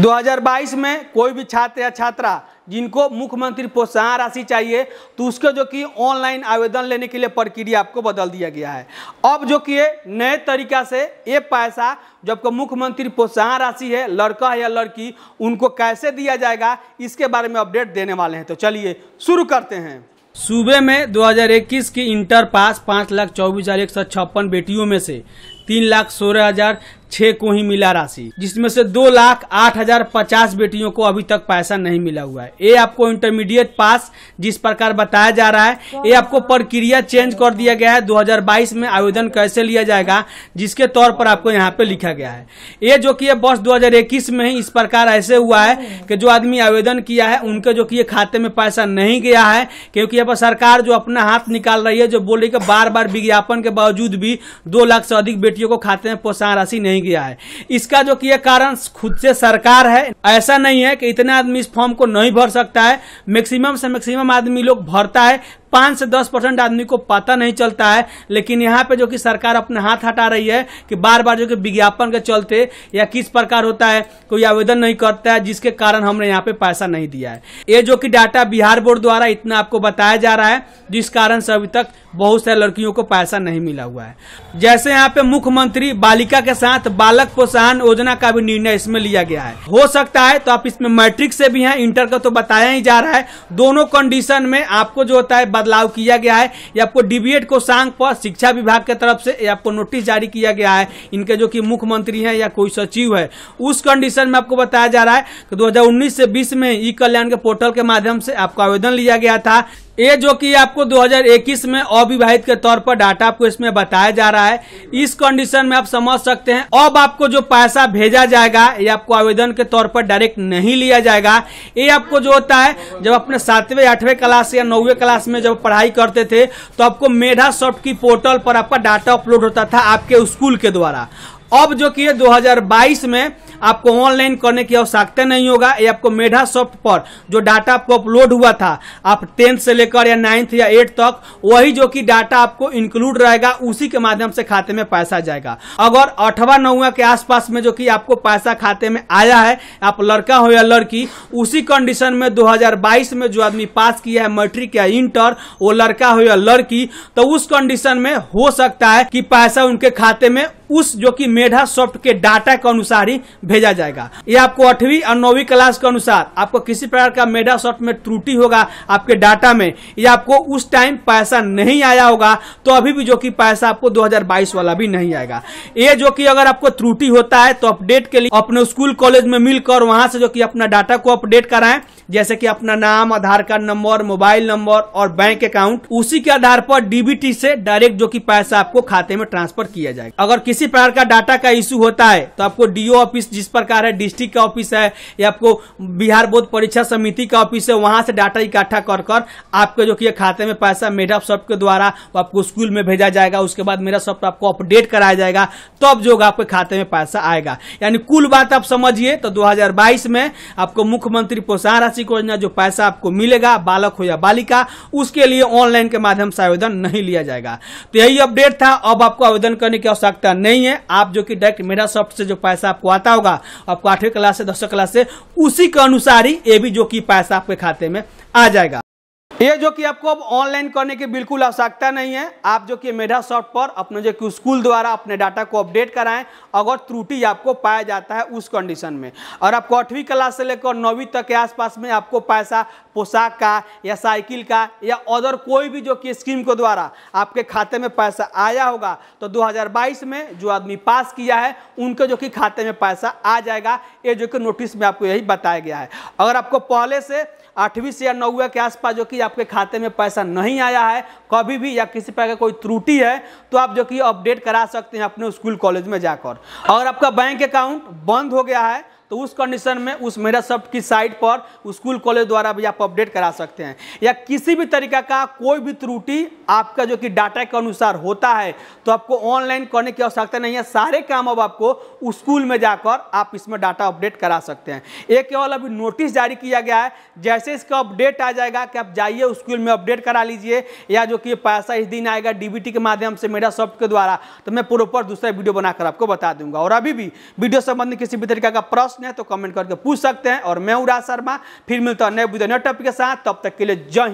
2022 में कोई भी छात्र या छात्रा जिनको मुख्यमंत्री प्रोत्साहन राशि चाहिए तो उसके जो कि ऑनलाइन आवेदन लेने के लिए प्रक्रिया आपको बदल दिया गया है अब जो कि नए तरीका से ये पैसा जो आपको मुख्यमंत्री प्रोत्साहन राशि है लड़का है या लड़की उनको कैसे दिया जाएगा इसके बारे में अपडेट देने वाले हैं तो चलिए शुरू करते हैं सूबे में 2021 की इंटर पास पाँच लाख चौबीस हज़ार एक सौ छप्पन बेटियों में से तीन लाख सोलह हज़ार छह को ही मिला राशि जिसमें से दो लाख आठ हजार पचास बेटियों को अभी तक पैसा नहीं मिला हुआ है ये आपको इंटरमीडिएट पास जिस प्रकार बताया जा रहा है ये आपको प्रक्रिया चेंज कर दिया गया है 2022 में आवेदन कैसे लिया जाएगा जिसके तौर पर आपको यहाँ पे लिखा गया है ये जो की वर्ष दो में ही इस प्रकार ऐसे हुआ है की जो आदमी आवेदन किया है उनके जो की खाते में पैसा नहीं गया है क्योंकि यहाँ पर सरकार जो अपना हाथ निकाल रही है जो बोल रही बार बार विज्ञापन के बावजूद भी दो लाख से अधिक बेटियों को खाते में पोषण राशि नहीं नहीं गया है इसका जो किया कारण खुद से सरकार है ऐसा नहीं है कि इतने आदमी इस फॉर्म को नहीं भर सकता है मैक्सिमम से मैक्सिमम आदमी लोग भरता है पांच से दस परसेंट आदमी को पता नहीं चलता है लेकिन यहाँ पे जो कि सरकार अपने हाथ हटा रही है कि बार बार जो कि विज्ञापन के चलते या किस प्रकार होता है कोई आवेदन नहीं करता है जिसके कारण हमने यहाँ पे पैसा नहीं दिया है ये जो कि डाटा बिहार बोर्ड द्वारा इतना आपको बताया जा रहा है जिस कारण से अभी तक बहुत सारी लड़कियों को पैसा नहीं मिला हुआ है जैसे यहाँ पे मुख्यमंत्री बालिका के साथ बालक प्रोत्साहन योजना का भी निर्णय इसमें लिया गया है हो सकता है तो आप इसमें मैट्रिक से भी हैं इंटर का तो बताया ही जा रहा है दोनों कंडीशन में आपको जो होता है बदलाव किया गया है ये आपको डीबीएड सांग पर शिक्षा विभाग के तरफ से आपको नोटिस जारी किया गया है इनके जो कि मुख्यमंत्री हैं या कोई सचिव है उस कंडीशन में आपको बताया जा रहा है कि 2019 से 20 में ई कल्याण के पोर्टल के माध्यम से आपका आवेदन लिया गया था ये जो कि आपको 2021 में अविवाहित के तौर पर डाटा आपको इसमें बताया जा रहा है इस कंडीशन में आप समझ सकते हैं अब आपको जो पैसा भेजा जाएगा ये आपको आवेदन के तौर पर डायरेक्ट नहीं लिया जाएगा ये आपको जो होता है जब अपने सातवें आठवें क्लास या नौवे क्लास में जब पढ़ाई करते थे तो आपको मेधा सॉफ्ट की पोर्टल पर आपका डाटा अपलोड होता था आपके स्कूल के द्वारा अब जो कि हजार में आपको ऑनलाइन करने की आवश्यकता नहीं होगा ये आपको मेढा सॉफ्ट पर जो डाटा आपको अपलोड हुआ था आप टेंथ से लेकर या नाइन्थ या एट तक वही जो कि डाटा आपको इंक्लूड रहेगा उसी के माध्यम से खाते में पैसा जाएगा अगर अठवा नौवा के आसपास में जो कि आपको पैसा खाते में आया है आप लड़का हो या लड़की उसी कंडीशन में 2022 में जो आदमी पास किया है मैट्रिक या इंटर वो लड़का हो या लड़की तो उस कंडीशन में हो सकता है कि पैसा उनके खाते में उस जो कि मेधा सॉफ्ट के डाटा के अनुसार ही भेजा जाएगा ये आपको आठवीं और नौवीं क्लास के अनुसार आपको किसी प्रकार का मेधा सॉफ्ट में त्रुटि होगा आपके डाटा में या आपको उस टाइम पैसा नहीं आया होगा तो अभी भी जो कि पैसा आपको 2022 वाला भी नहीं आएगा ये जो कि अगर आपको त्रुटि होता है तो अपडेट के लिए अपने स्कूल कॉलेज में मिलकर वहां से जो कि अपना डाटा को अपडेट कराएं जैसे कि अपना नाम Aadhaar card number mobile number और बैंक अकाउंट उसी के आधार पर डीबीटी से डायरेक्ट जो कि पैसा आपको खाते में ट्रांसफर किया जाएगा अगर किसी प्रकार का डाटा का इश्यू होता है तो आपको डीओ ऑफिस जिस प्रकार है डिस्ट्रिक्ट का ऑफिस है या आपको बिहार बोर्ड परीक्षा समिति का ऑफिस है वहां से डाटा इकट्ठा कर कर आपके जो कि खाते में पैसा मेरा सॉफ्ट के द्वारा आपको स्कूल में भेजा जाएगा उसके बाद मेरा सॉफ्ट आपको अपडेट कराया जाएगा तब जो आपके खाते में पैसा आएगा यानी कुल बात आप समझिए तो दो में आपको मुख्यमंत्री पोषण राशि मासिक योजना जो पैसा आपको मिलेगा बालक हो या बालिका उसके लिए ऑनलाइन के माध्यम से आवेदन नहीं लिया जाएगा तो यही अपडेट था अब आपको आवेदन करने की आवश्यकता नहीं है आप जो कि डायरेक्ट मेरा सॉफ्ट से जो पैसा आपको आता होगा आपको आठवीं क्लास से दसवीं क्लास से उसी के अनुसार ही ये भी जो कि पैसा आपके खाते में आ जाएगा ये जो कि आपको अब ऑनलाइन करने की बिल्कुल आवश्यकता नहीं है आप जो कि मेधा सॉफ्ट पर अपने जो कि स्कूल द्वारा अपने डाटा को अपडेट कराएं अगर त्रुटि आपको पाया जाता है उस कंडीशन में और आपको आठवीं क्लास से लेकर नौवीं तक के आसपास में आपको पैसा पोशाक का या साइकिल का या अदर कोई भी जो कि स्कीम के द्वारा आपके खाते में पैसा आया होगा तो दो में जो आदमी पास किया है उनके जो कि खाते में पैसा आ जाएगा ये जो कि नोटिस में आपको यही बताया गया है अगर आपको पहले से आठवीं से या नौवे के आसपास जो कि आपके खाते में पैसा नहीं आया है कभी भी या किसी प्रकार कोई त्रुटि है तो आप जो कि अपडेट करा सकते हैं अपने स्कूल कॉलेज में जाकर और आपका बैंक अकाउंट बंद हो गया है तो उस कंडीशन में उस मेरा सब की साइट पर स्कूल कॉलेज द्वारा भी आप अपडेट करा सकते हैं या किसी भी तरीका का कोई भी त्रुटि आपका जो कि डाटा के अनुसार होता है तो आपको ऑनलाइन करने की आवश्यकता नहीं है सारे काम अब आपको स्कूल में जाकर आप इसमें डाटा अपडेट करा सकते हैं ये केवल अभी नोटिस जारी किया गया है जैसे इसका अपडेट आ जाएगा कि आप जाइए स्कूल में अपडेट करा लीजिए या जो कि पैसा इस दिन आएगा डीबीटी के माध्यम से मेरा सॉफ्ट के द्वारा तो मैं प्रॉपर दूसरा वीडियो बनाकर आपको बता दूंगा और अभी भी वीडियो संबंधित किसी भी तरीका का प्रश्न प्रश्न है तो कमेंट करके पूछ सकते हैं और मैं उड़ा शर्मा फिर मिलता है नए वीडियो नए टॉपिक के साथ तब तक के लिए जय